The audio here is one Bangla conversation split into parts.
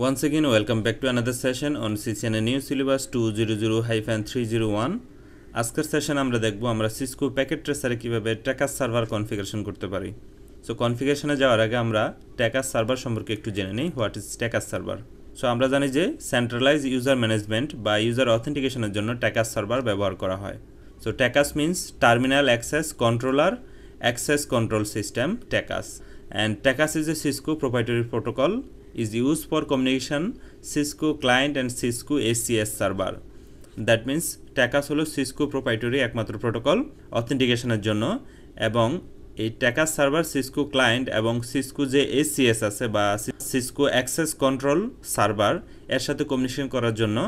Once second welcome back to another session on CCNA new syllabus two zero zero hyphen three zero one আজকের সেশন আমরা দেখব আমরা সিসকো প্যাকেট ট্রেসারে কীভাবে ট্যাকাস সার্ভার কনফিগারেশন করতে পারি সো কনফিগারেশনে যাওয়ার আগে আমরা ট্যাকাস সার্ভার সম্পর্কে একটু জেনে নিই what is TACACS server so আমরা জানি যে সেন্ট্রালাইজ ইউজার ম্যানেজমেন্ট বা ইউজার অথেন্টিকেশনের জন্য ট্যাকাস সার্ভার ব্যবহার করা হয় so TACACS means terminal access controller access control system TACACS and TACACS is a Cisco proprietary protocol is used for communication Cisco client and Cisco ACS server. That means TACACS হলো সিসকো প্রোপাইটরি একমাত্র প্রোটোকল অথেন্টিকেশনের জন্য এবং এই ট্যাকাস সার্ভার সিসকো ক্লায়েন্ট এবং সিসকো যে এসিএস আছে বা সিসকো অ্যাক্সেস কন্ট্রোল সার্ভার এর সাথে কমিউনিকেশন করার জন্য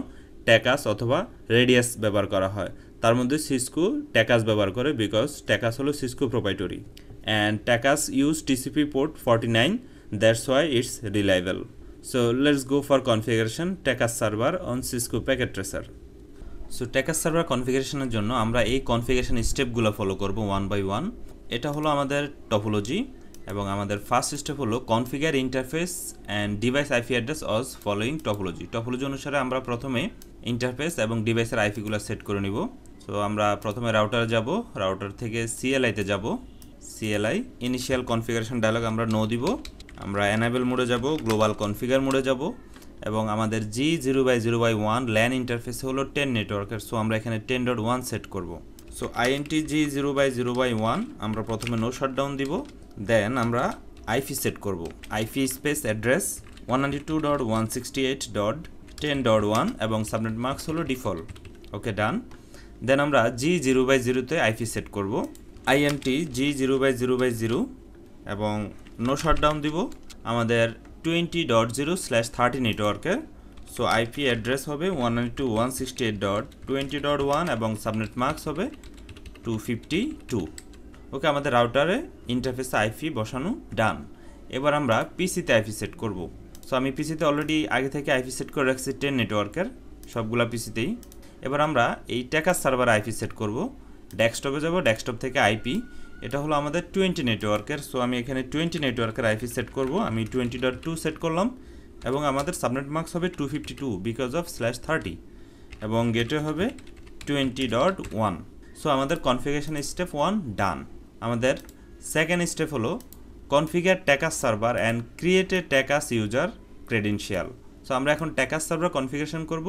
ট্যাকাস অথবা রেডিয়াস ব্যবহার করা হয় তার মধ্যে সিসকো ট্যাকাস ব্যবহার করে বিকজ ট্যাকাস হলো Cisco proprietary and TACACS use TCP port forty nine that's why it's reliable. So let's go for configuration Takas server on Cisco Packet Tracer. So TACACS server কনফিগারেশনের জন্য আমরা এই কনফিগারেশন স্টেপগুলো ফলো করব ওয়ান বাই ওয়ান এটা হলো আমাদের টপোলজি এবং আমাদের ফার্স্ট স্টেপ হলো configure interface and device IP address as following topology topology অনুসারে আমরা প্রথমে ইন্টারফেস এবং ডিভাইসের আইপিগুলো সেট করে নিব সো আমরা প্রথমে রাউটারে যাব রাউটার থেকে সিএলআইতে যাব সিএলআই ইনিশিয়াল কনফিগারেশন ডায়লগ আমরা নো দিব আমরা অ্যানাবেল মোডে যাব গ্লোবাল কনফিগার মোডে যাব এবং আমাদের G zero by zero by one LAN interface হলো টেন নেটওয়ার্কের সো আমরা এখানে টেন ডট ওয়ান সেট করব so INT G zero by zero by one আমরা প্রথমে নো ডাউন দিব দেন আমরা আইফি সেট করব IP space address one ninety two dot one sixty eight dot ten dot one এবং সাবনেট মার্কস হলো ডিফল্ট ওকে ডান দেন আমরা জি জিরো বাই জিরোতে আইফি সেট করব INT G zero by zero by zero এবং নো শাটডাউন দিব আমাদের twenty dot zero slash thirty নেটওয়ার্কের সো আইপি অ্যাড্রেস হবে one two one sixty eight dot twenty dot one এবং সাবনেট মার্কস হবে টু ফিফটি টু ওকে আমাদের রাউটারে ইন্টারফেসে আইপি বসানো ডান এবার আমরা পিসিতে আইপি সেট করব সো আমি পিসিতে অলরেডি আগে থেকে আইপি সেট করে রাখছি টেন নেটওয়ার্কের সবগুলা পিসিতেই এবার আমরা এই ট্যাকার সার্ভার আইপি সেট করব ডেস্কটপে যাব ডেস্কটপ থেকে আইপি এটা হলো আমাদের টোয়েন্টি নেটওয়ার্কের সো আমি এখানে টোয়েন্টি নেটওয়ার্কের আইপি সেট করব আমি টোয়েন্টি ডট টু সেট করলাম এবং আমাদের সাবনেট মার্কস হবে two fifty two because of slash thirty এবং গেটে হবে টোয়েন্টি ডট ওয়ান সো আমাদের কনফিগেশন স্টেপ ওয়ান ডান আমাদের সেকেন্ড স্টেপ হলো configure TACACS server and create a TACACS user credential so আমরা এখন ট্যাকাস সার্ভার কনফিগেশন করব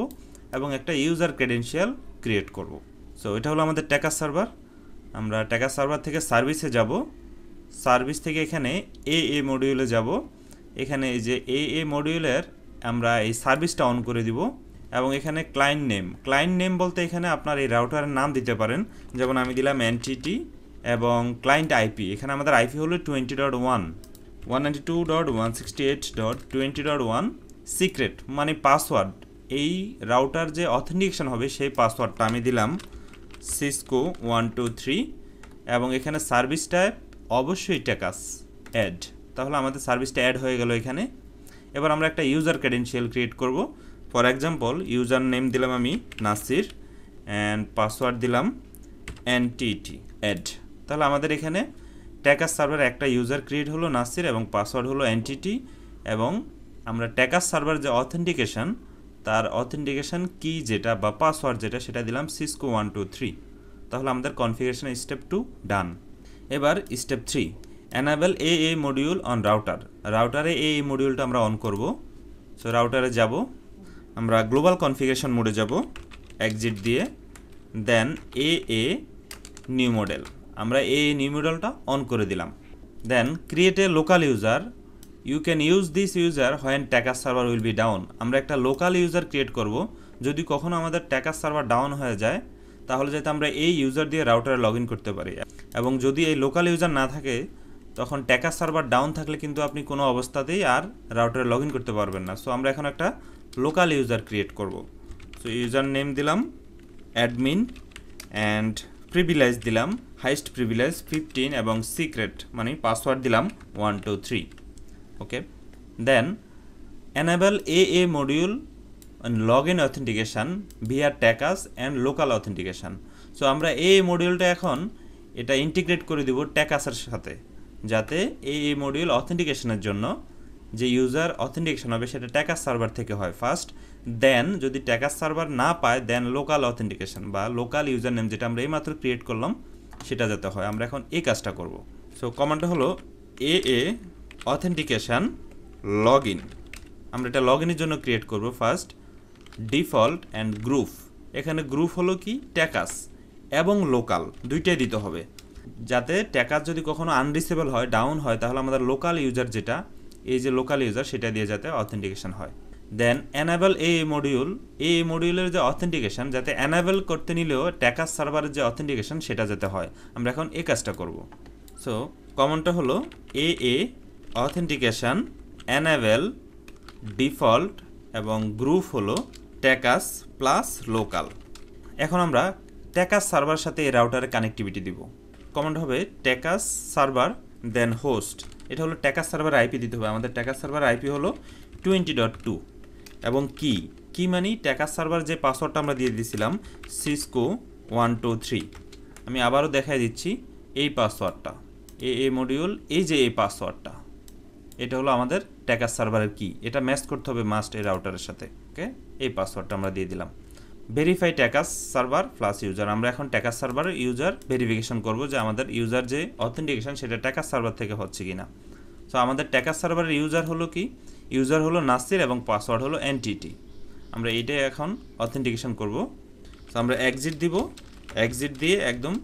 এবং একটা ইউজার ক্রেডেনশিয়াল ক্রিয়েট করব সো এটা হলো আমাদের ট্যাকাস সার্ভার আমরা ট্যাগা সার্ভার থেকে সার্ভিসে যাব সার্ভিস থেকে এখানে এ এ মডিউলে যাব এখানে এই যে এ এ মডিউলের আমরা এই সার্ভিসটা অন করে দিব এবং এখানে ক্লায়েন্ট নেম ক্লায়েন্ট নেম বলতে এখানে আপনার এই রাউটারের নাম দিতে পারেন যেমন আমি দিলাম এনটিটি এবং ক্লায়েন্ট আইপি এখানে আমাদের আইপি হলো twenty dot one one ninety two dot one sixty eight dot twenty dot one secret মানে পাসওয়ার্ড এই রাউটার যে অথেন্টিকেশন হবে সেই পাসওয়ার্ডটা আমি দিলাম সিসকো ওয়ান টু থ্রি এবং এখানে সার্ভিস টাইপ অবশ্যই টাকাস অ্যাড তাহলে আমাদের সার্ভিসটা অ্যাড হয়ে গেল এখানে এবার আমরা একটা ইউজার ক্রেডেন্সিয়াল ক্রিয়েট করব ফর এক্সাম্পল ইউজার নেম দিলাম আমি নাসির অ্যান্ড পাসওয়ার্ড দিলাম এনটিটি অ্যাড তাহলে আমাদের এখানে ট্যাকাস সার্ভার একটা ইউজার ক্রিয়েট হলো নাসির এবং পাসওয়ার্ড হলো এনটিটি এবং আমরা ট্যাকাস সার্ভার যে অথেন্টিকেশন তার অথেন্টিকেশান কি যেটা বা পাসওয়ার্ড যেটা সেটা দিলাম সিসকো ওয়ান টু থ্রি তাহলে আমাদের কনফিগারেশন স্টেপ টু ডান এবার step three enable A A module on router রাউটারে এ এ মডিউলটা আমরা অন করব সো রাউটারে যাব আমরা গ্লোবাল কনফিগারেশন মোডে যাব এক্সিট দিয়ে দেন এ এ নিউ মডেল আমরা এ নিউ মডেলটা অন করে দিলাম then create a local user you can use this user when ট্যাকার সার্ভার উইল বি ডাউন আমরা একটা লোকাল ইউজার ক্রিয়েট করব যদি কখনো আমাদের ট্যাকার সার্ভার ডাউন হয়ে যায় তাহলে যাতে আমরা এই ইউজার দিয়ে রাউটারে লগ করতে পারি এবং যদি এই লোকাল ইউজার না থাকে তখন ট্যাকার সার্ভার ডাউন থাকলে কিন্তু আপনি কোনো অবস্থাতেই আর রাউটারে লগ করতে পারবেন না সো আমরা এখন একটা লোকাল ইউজার ক্রিয়েট করব সো ইউজার নেম দিলাম অ্যাডমিন অ্যান্ড প্রিভিলাইজ দিলাম হাইস্ট প্রিভিলাইজ ফিফটিন এবং সিক্রেট মানে পাসওয়ার্ড দিলাম one two three okay then enable AA module and login authentication via TACAS and local authentication so আমরা এই মডিউলটা এখন এটা ইন্টিগ্রেট করে দিব ট্যাকাসের সাথে যাতে এই এই মডিউল অথেন্টিকেশনের জন্য যে ইউজার অথেন্টিকেশন হবে সেটা ট্যাকাস সার্ভার থেকে হয় ফার্স্ট দেন যদি ট্যাকাস সার্ভার না পায় দেন লোকাল অথেন্টিকেশন বা লোকাল ইউজার নেম যেটা আমরা এইমাত্র ক্রিয়েট করলাম সেটা যাতে হয় আমরা এখন এই কাজটা করব সো কমান্ডটা হলো A A authentication login আমরা এটা লগ ইনের জন্য ক্রিয়েট করব ফার্স্ট ডিফল্ট অ্যান্ড গ্রুপ এখানে গ্রুপ হলো কি ট্যাকাস এবং লোকাল দুইটাই দিতে হবে যাতে ট্যাকাস যদি কখনো আনরিসেবল হয় ডাউন হয় তাহলে আমাদের লোকাল ইউজার যেটা এই যে লোকাল ইউজার সেটা দিয়ে যাতে অথেন্টিকেশান হয় দেন অ্যানাবেল এ মডিউল এ মডিউলের যে অথেন্টিকেশান যাতে অ্যানাবেল করতে নিলেও ট্যাকাস সার্ভারের যে অথেন্টিকেশান সেটা যাতে হয় আমরা এখন এ কাজটা করব সো কমনটা হলো A A authentication enable default এবং গ্রুপ হলো ট্যাকাস প্লাস লোকাল এখন আমরা ট্যাকাস সার্ভার সাথে এই রাউটারের কানেক্টিভিটি দিব কমান্ড হবে ট্যাকাস সার্ভার দেন হোস্ট এটা হলো ট্যাকাস সার্ভার আইপি দিতে হবে আমাদের ট্যাকাস সার্ভার আইপি হলো টোয়েন্টি ডট টু এবং কি কি মানে ট্যাকাস সার্ভার যে পাসওয়ার্ডটা আমরা দিয়ে দিয়েছিলাম সিসকো ওয়ান টু থ্রি আমি আবারও দেখাই দিচ্ছি এই পাসওয়ার্ডটা এ এ মডিউল এই যে এই পাসওয়ার্ডটা এটা হলো আমাদের ট্যাকার সার্ভারের কি এটা ম্যাচ করতে হবে মাস্ট এই রাউটারের সাথে ওকে এই পাসওয়ার্ডটা আমরা দিয়ে দিলাম verify TACACS server plus user আমরা এখন ট্যাকাস সার্ভারের ইউজার ভেরিফিকেশন করব যে আমাদের ইউজার যে অথেন্টিকেশন সেটা ট্যাকাস সার্ভার থেকে হচ্ছে কি না সো আমাদের ট্যাকাস সার্ভারের ইউজার হলো কি ইউজার হলো নাসির এবং পাসওয়ার্ড হলো এনটিটি আমরা এইটাই এখন অথেন্টিকেশন করব সো আমরা এক্সিট দিব এক্সিট দিয়ে একদম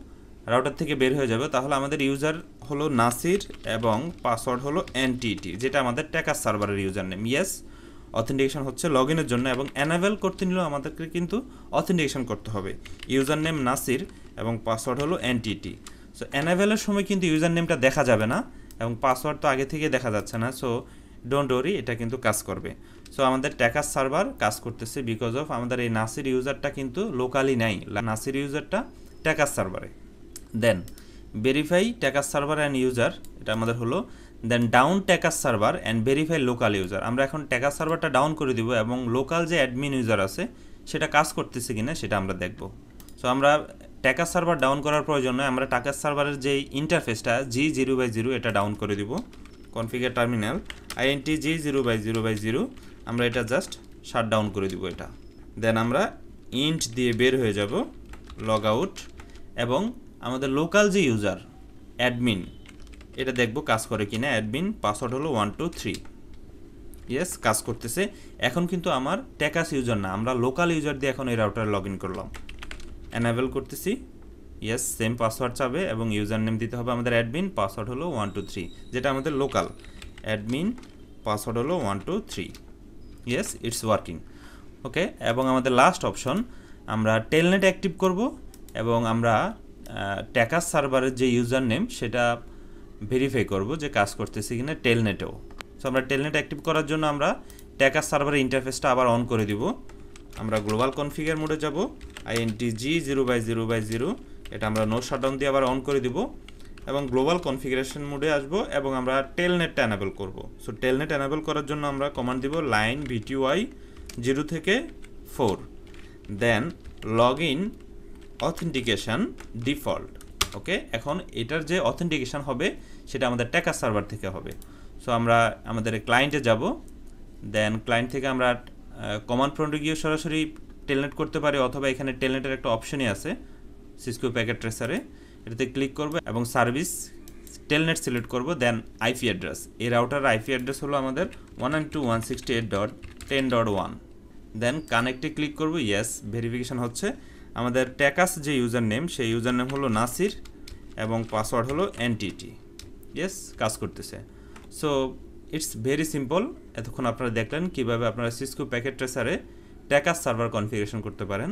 রাউটার থেকে বের হয়ে যাবে তাহলে আমাদের ইউজার হলো নাসির এবং পাসওয়ার্ড হলো এনটিটি যেটা আমাদের টেকার সার্ভারের ইউজার নেম ইয়েস অথেন্টিকেশন হচ্ছে লগ ইনের জন্য এবং অ্যানাভেল করতে নিলেও আমাদেরকে কিন্তু অথেন্টিকেশন করতে হবে ইউজার নেম নাসির এবং পাসওয়ার্ড হলো এনটিটি সো অ্যানাভেলের সময় কিন্তু ইউজার নেমটা দেখা যাবে না এবং পাসওয়ার্ড তো আগে থেকে দেখা যাচ্ছে না সো ডোন্ট ওরি এটা কিন্তু কাজ করবে সো আমাদের ট্যাকার সার্ভার কাজ করতেছে বিকজ অফ আমাদের এই নাসির ইউজারটা কিন্তু লোকালি নাই নাসির ইউজারটা ট্যাকাস সার্ভারে then verify TACACS server and user এটা আমাদের হলো then down TACACS server and verify local user আমরা এখন ট্যাকাস সার্ভারটা ডাউন করে দিব এবং লোকাল যে অ্যাডমিন ইউজার আছে সেটা কাজ করতেছে কিনা সেটা আমরা দেখব সো আমরা ট্যাকাস সার্ভার ডাউন করার প্রয়োজন নয় আমরা টাকার সার্ভারের যে ইন্টারফেসটা জি জিরো বাই জিরো এটা ডাউন করে দিব configure terminal INT G zero by zero by zero আমরা এটা জাস্ট শাট ডাউন করে দিব এটা দেন আমরা ইন্ট দিয়ে বের হয়ে যাব লগ আউট এবং আমাদের লোকাল যে ইউজার অ্যাডমিন এটা দেখব কাজ করে কিনা অ্যাডমিন পাসওয়ার্ড হলো ওয়ান টু থ্রি ইয়েস কাজ করতেছে এখন কিন্তু আমার ট্যাকাস ইউজার না আমরা লোকাল ইউজার দিয়ে এখন এই রাউটারে লগ ইন করলাম অ্যানাবেল করতেছি ইয়েস সেম পাসওয়ার্ড চাবে এবং ইউজার নেম দিতে হবে আমাদের অ্যাডমিন পাসওয়ার্ড হলো ওয়ান টু থ্রি যেটা আমাদের লোকাল অ্যাডমিন পাসওয়ার্ড হলো one two three yes it's working okay এবং আমাদের লাস্ট অপশন আমরা টেলনেট অ্যাক্টিভ করব এবং আমরা ট্যাকাস সার্ভারের যে ইউজার নেম সেটা ভেরিফাই করব যে কাজ করতেছি কিনা টেলনেটেও সো আমরা টেলনেট অ্যাক্টিভ করার জন্য আমরা ট্যাকাস সার্ভারের ইন্টারফেসটা আবার অন করে দিব আমরা গ্লোবাল কনফিগার মোডে যাব INT G zero by zero by zero এটা আমরা নো শাটডাউন দিয়ে আবার অন করে দিব এবং গ্লোবাল কনফিগারেশন মোডে আসব এবং আমরা টেলনেটটা অ্যানাবেল করব সো টেলনেট অ্যানাবেল করার জন্য আমরা কমান্ড দিব লাইন ভিটিওয়াই জিরো থেকে four then login authentication default okay এখন এটার যে অথেন্টিকেশান হবে সেটা আমাদের টেকা সার্ভার থেকে হবে সো আমরা আমাদের ক্লায়েন্টে যাব দেন ক্লায়েন্ট থেকে আমরা কমান্ড ফ্রন্টে গিয়ে সরাসরি টেলনেট করতে পারি অথবা এখানে টেলনেটের একটা অপশনই আছে সিসকো প্যাকেট ট্রেসারে এটাতে ক্লিক করবো এবং সার্ভিস টেলনেট সিলেক্ট করব দেন আইপি অ্যাড্রেস এই রাউটার আইপি অ্যাড্রেস হলো আমাদের one two one sixty eight dot ten dot one then কানেক্টে ক্লিক করবো ইয়েস ভেরিফিকেশান হচ্ছে আমাদের ট্যাকাস যে ইউজার নেম সেই ইউজার নেম হলো নাসির এবং পাসওয়ার্ড হলো এনটিটি ইয়েস কাজ করতেছে সো ইটস ভেরি সিম্পল এতক্ষণ আপনারা দেখলেন কীভাবে আপনারা সিসকো প্যাকেট ট্রেসারে ট্যাকাস সার্ভার কনফিগারেশন করতে পারেন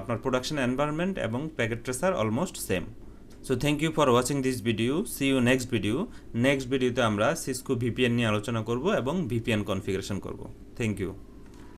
আপনার প্রোডাকশন এনভায়রনমেন্ট এবং packet tracer almost same so thank you for watching this video see you next video next ভিডিওতে আমরা সিসকো ভিপিএন নিয়ে আলোচনা করব এবং ভিপিএন কনফিগারেশন করব থ্যাংক ইউ